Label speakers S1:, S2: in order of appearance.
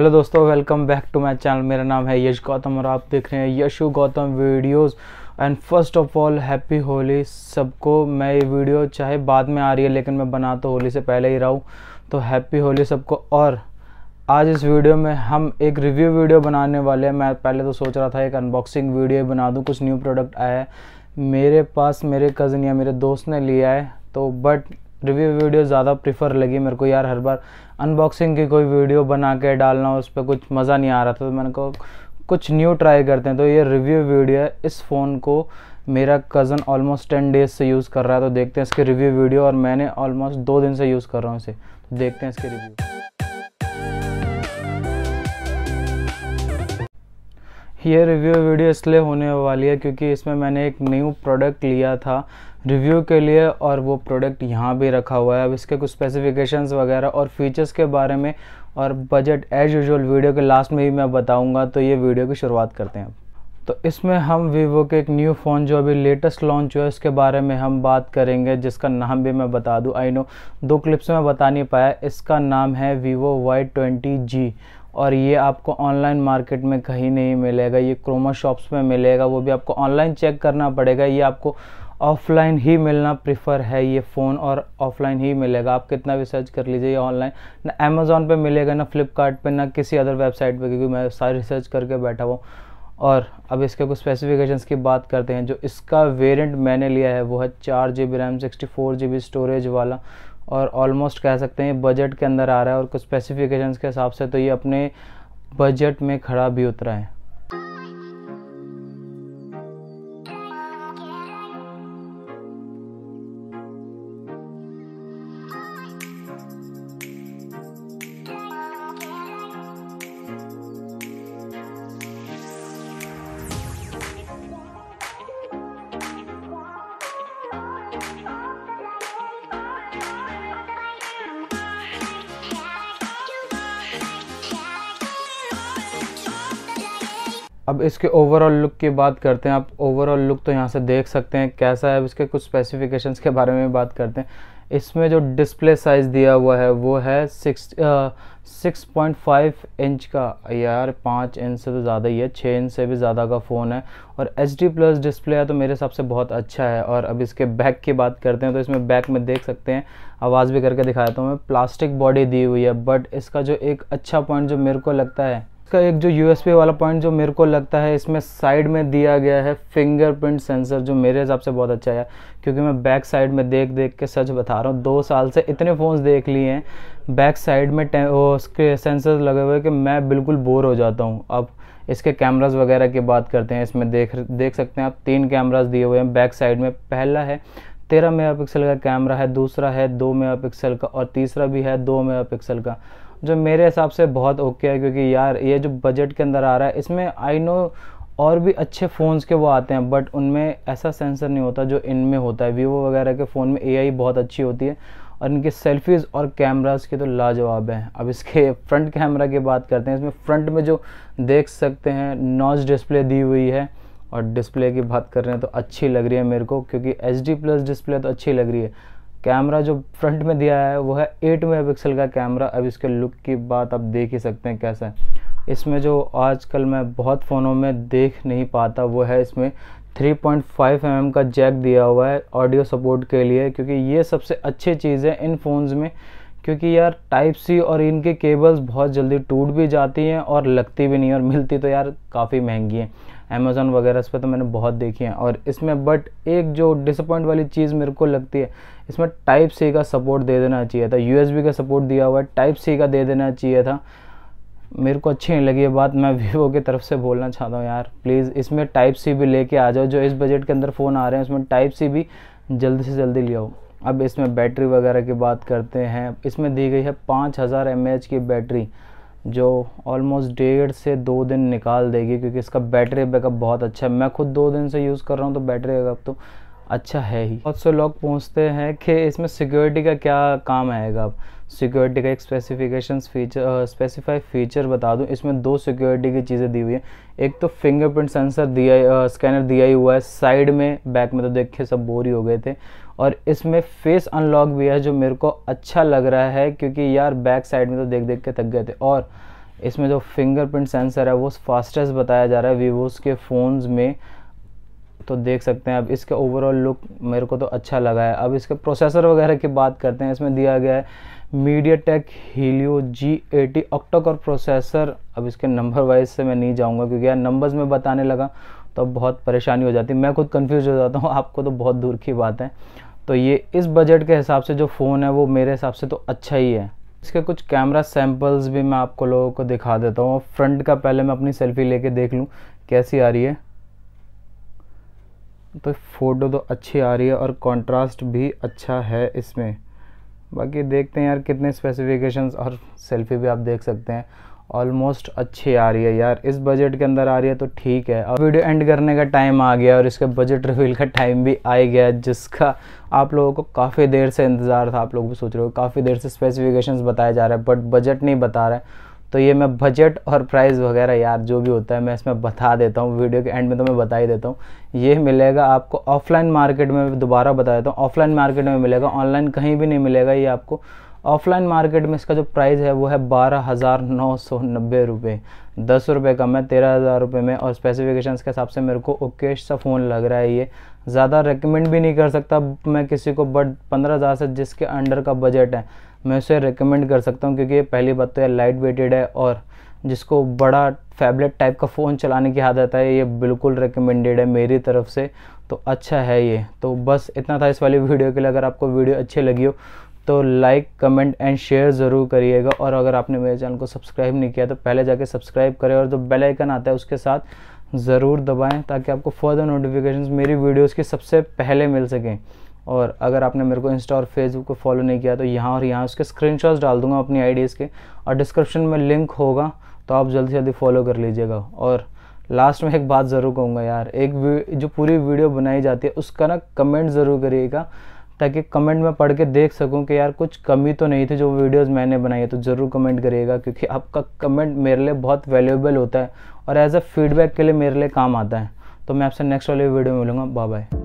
S1: hello दोस्तों welcome back to my channel मेरा नाम है यश गौतम और आप देख रहे हैं Yashu Gautam videos and first of all happy Holi सबको मैं ये वीडियो चाहे बाद में आ रही है लेकिन मैं बना तो होली से पहले ही रहा हूँ तो हैप्पी होली सबको और आज इस वीडियो में हम एक रिव्यू वीडियो बनाने वाले हैं मैं पहले तो सोच रहा था एक अनबॉक्सिंग वीडियो बना दूँ कुछ न्यू प्रोडक्ट आया है मेरे पास मेरे कज़न या मेरे दोस्त ने लिया है तो बट रिव्यू वीडियो ज़्यादा प्रीफर लगी मेरे को यार हर बार अनबॉक्सिंग की कोई वीडियो बना के डालना उस पर कुछ मज़ा नहीं आ रहा था तो मैंने को कुछ न्यू ट्राई करते हैं तो ये रिव्यू वीडियो है इस फ़ोन को मेरा कज़न ऑलमोस्ट टेन डेज से यूज़ कर रहा है तो देखते हैं इसके रिव्यू वीडियो और मैंने ऑलमोस्ट दो दिन से यूज़ कर रहा हूँ इसे तो देखते हैं इसके रिव्यू ये रिव्यू वीडियो इसलिए होने वाली है क्योंकि इसमें मैंने एक न्यू प्रोडक्ट लिया था रिव्यू के लिए और वो प्रोडक्ट यहाँ भी रखा हुआ है अब इसके कुछ स्पेसिफिकेशंस वगैरह और फीचर्स के बारे में और बजट एज यूजल वीडियो के लास्ट में भी मैं बताऊँगा तो ये वीडियो की शुरुआत करते हैं तो इसमें हम वीवो के एक न्यू फ़ोन जो अभी लेटेस्ट लॉन्च हुआ है उसके बारे में हम बात करेंगे जिसका नाम भी मैं बता दूं आई नो दो क्लिप्स में बता नहीं पाया इसका नाम है वीवो वाई ट्वेंटी जी और ये आपको ऑनलाइन मार्केट में कहीं नहीं मिलेगा ये क्रोमा शॉप्स में मिलेगा वो भी आपको ऑनलाइन चेक करना पड़ेगा ये आपको ऑफलाइन ही मिलना प्रेफर है ये फ़ोन और ऑफलाइन ही मिलेगा आप कितना भी सर्च कर लीजिए ऑनलाइन ना अमेज़ोन पे मिलेगा ना फ्लिपकार्ट पे ना किसी अदर वेबसाइट पे क्योंकि मैं सारी रिसर्च करके बैठा हुआ और अब इसके कुछ स्पेसिफिकेशंस की बात करते हैं जो इसका वेरिएंट मैंने लिया है वो है चार G B RAM sixty four G B storage वाला और ऑलमोस्ट कह सकते हैं बजट के अंदर आ रहा है और कुछ स्पेसिफिकेशंस के हिसाब से तो ये अपने बजट में खड़ा भी उतरा है अब इसके ओवरऑल लुक की बात करते हैं आप ओवरऑल लुक तो यहाँ से देख सकते हैं कैसा है अब इसके कुछ स्पेसिफिकेशंस के बारे में बात करते हैं इसमें जो डिस्प्ले साइज़ दिया हुआ है वो है six six point five inch का यार पाँच इंच से तो ज़्यादा ही है छः इंच से भी ज़्यादा का फ़ोन है और एच डी प्लस डिस्प्ले है तो मेरे हिसाब से बहुत अच्छा है और अब इसके बैक की बात करते हैं तो इसमें बैक में देख सकते हैं आवाज़ भी करके दिखाता हूँ मैं प्लास्टिक बॉडी दी हुई है बट इसका जो एक अच्छा पॉइंट जो मेरे को लगता है इसका एक जो यू वाला पॉइंट जो मेरे को लगता है इसमें साइड में दिया गया है फिंगरप्रिंट सेंसर जो मेरे हिसाब से बहुत अच्छा है क्योंकि मैं बैक साइड में देख देख के सच बता रहा हूँ दो साल से इतने फ़ोन्स देख लिए हैं बैक साइड में उसके सेंसर लगे हुए कि मैं बिल्कुल बोर हो जाता हूँ अब इसके कैमराज वगैरह की बात करते हैं इसमें देख देख सकते हैं आप तीन कैमराज दिए हुए हैं बैक साइड में पहला है तेरह मेगा का कैमरा है दूसरा है दो मेगा का और तीसरा भी है दो मेगा का जो मेरे हिसाब से बहुत ओके है क्योंकि यार ये जो बजट के अंदर आ रहा है इसमें आई नो और भी अच्छे फ़ोन्स के वो आते हैं बट उनमें ऐसा सेंसर नहीं होता जो इनमें होता है वीवो वगैरह के फ़ोन में ए बहुत अच्छी होती है और इनके सेल्फीज़ और कैमराज के तो लाजवाब हैं अब इसके फ्रंट कैमरा की बात करते हैं इसमें फ्रंट में जो देख सकते हैं नॉज डिस्प्ले दी हुई है और डिस्प्ले की बात कर रहे हैं तो अच्छी लग रही है मेरे को क्योंकि एच डी प्लस डिस्प्ले तो अच्छी लग रही है कैमरा जो फ्रंट में दिया है वो है एट मेगापिक्सल का कैमरा अब इसके लुक की बात आप देख ही सकते हैं कैसा है इसमें जो आजकल मैं बहुत फ़ोनों में देख नहीं पाता वो है इसमें 3.5 पॉइंट mm का जैक दिया हुआ है ऑडियो सपोर्ट के लिए क्योंकि ये सबसे अच्छी चीज़ है इन फ़ोन्स में क्योंकि यार टाइप सी और इनके केबल्स बहुत जल्दी टूट भी जाती हैं और लगती भी नहीं और मिलती तो यार काफ़ी महंगी हैं अमेज़ोन वगैरह इस पर तो मैंने बहुत देखी हैं और इसमें बट एक जो डिसअपॉइंट वाली चीज़ मेरे को लगती है इसमें टाइप सी का सपोर्ट दे देना चाहिए था यू का सपोर्ट दिया हुआ है टाइप सी का दे देना चाहिए था मेरे को अच्छी नहीं लगी ये बात मैं वीवो की तरफ से बोलना चाहता हूँ यार प्लीज़ इसमें टाइप सी भी लेके आ जाओ जो इस बजट के अंदर फ़ोन आ रहे हैं उसमें टाइप सी भी जल्दी से जल्दी ले आओ अब इसमें बैटरी वगैरह की बात करते हैं इसमें दी गई है पाँच हज़ार एम की बैटरी जो ऑलमोस्ट डेढ़ से दो दिन निकाल देगी क्योंकि इसका बैटरी बैकअप बहुत अच्छा है मैं खुद दो दिन से यूज़ कर रहा हूँ तो बैटरी बैकअप तो अच्छा है ही बहुत से लोग पूछते हैं कि इसमें सिक्योरिटी का क्या काम आएगा अब सिक्योरिटी का एक स्पेसिफिकेशन फीचर स्पेसिफाई फीचर बता दूं इसमें दो सिक्योरिटी की चीज़ें दी हुई हैं एक तो फिंगरप्रिंट सेंसर दिया स्कैनर दिया ही हुआ है साइड में बैक में तो देख के सब बोर ही हो गए थे और इसमें फेस अनलॉक भी है जो मेरे को अच्छा लग रहा है क्योंकि यार बैक साइड में तो देख देख के थक गए थे और इसमें जो फिंगरप्रिंट सेंसर है वो फास्टेस्ट बताया जा रहा है वीवोज के फ़ोन्स में तो देख सकते हैं अब इसका ओवरऑल लुक मेरे को तो अच्छा लगा है अब इसके प्रोसेसर वगैरह की बात करते हैं इसमें दिया गया है MediaTek Helio G eighty octacore processor अब इसके नंबर वाइज से मैं नहीं जाऊँगा क्योंकि यार नंबर्स में बताने लगा तो बहुत परेशानी हो जाती मैं खुद कन्फ्यूज हो जाता हूँ आपको तो बहुत दूर की बात है तो ये इस बजट के हिसाब से जो फ़ोन है वो मेरे हिसाब से तो अच्छा ही है इसके कुछ कैमरा सैम्पल्स भी मैं आपको लोगों को दिखा देता हूँ फ्रंट का पहले मैं अपनी सेल्फ़ी लेके देख लूँ कैसी आ रही है तो फ़ोटो तो अच्छी आ रही है और कंट्रास्ट भी अच्छा है इसमें बाकी देखते हैं यार कितने स्पेसिफिकेशंस और सेल्फी भी आप देख सकते हैं ऑलमोस्ट अच्छी आ रही है यार इस बजट के अंदर आ रही है तो ठीक है अब वीडियो एंड करने का टाइम आ गया और इसका बजट रिवील का टाइम भी आ गया जिसका आप लोगों को काफ़ी देर से इंतज़ार था आप लोग भी सोच रहे हो काफ़ी देर से स्पेसिफिकेशंस बताया जा रहा है बट बजट नहीं बता रहे तो ये मैं बजट और प्राइस वगैरह यार जो भी होता है मैं इसमें बता देता हूँ वीडियो के एंड में तो मैं बता ही देता हूँ ये मिलेगा आपको ऑफलाइन मार्केट में दोबारा बता देता हूँ ऑफलाइन मार्केट में मिलेगा ऑनलाइन कहीं भी नहीं मिलेगा ये आपको ऑफलाइन मार्केट में इसका जो प्राइस है वो है बारह हज़ार नौ सौ नब्बे रुपये दस रुपये कम है तेरह हज़ार रुपये में और स्पेसिफिकेशंस के हिसाब से मेरे को ओके सा फ़ोन लग रहा है ये ज़्यादा रिकमेंड भी नहीं कर सकता मैं किसी को बट पंद्रह हज़ार से जिसके अंडर का बजट है मैं उसे रिकमेंड कर सकता हूँ क्योंकि पहली बात तो यह लाइट वेटेड है और जिसको बड़ा फैबलेट टाइप का फ़ोन चलाने की आदत है ये बिल्कुल रिकमेंडेड है मेरी तरफ से तो अच्छा है ये तो बस इतना था इस वाली वीडियो के लिए अगर आपको वीडियो अच्छी लगी हो तो लाइक कमेंट एंड शेयर ज़रूर करिएगा और अगर आपने मेरे चैनल को सब्सक्राइब नहीं किया तो पहले जाके सब्सक्राइब करें और जो तो बेल आइकन आता है उसके साथ ज़रूर दबाएं ताकि आपको फर्दर नोटिफिकेशंस मेरी वीडियोस के सबसे पहले मिल सकें और अगर आपने मेरे को इंस्टा और फेसबुक को फॉलो नहीं किया तो यहाँ और यहाँ उसके स्क्रीनशॉट्स डाल दूंगा अपनी आईडीज़ के और डिस्क्रिप्शन में लिंक होगा तो आप जल्दी से जल्दी फॉलो कर लीजिएगा और लास्ट में एक बात ज़रूर कहूँगा यार एक जो पूरी वीडियो बनाई जाती है उसका ना कमेंट ज़रूर करिएगा ताकि कमेंट में पढ़ के देख सकूँ कि यार कुछ कमी तो नहीं थी जो वीडियोस मैंने बनाई है तो ज़रूर कमेंट करिएगा क्योंकि आपका कमेंट मेरे लिए बहुत वैल्यूएबल होता है और एज अ फीडबैक के लिए मेरे लिए काम आता है तो मैं आपसे नेक्स्ट वाले वीडियो में मिलूँगा बाय बाय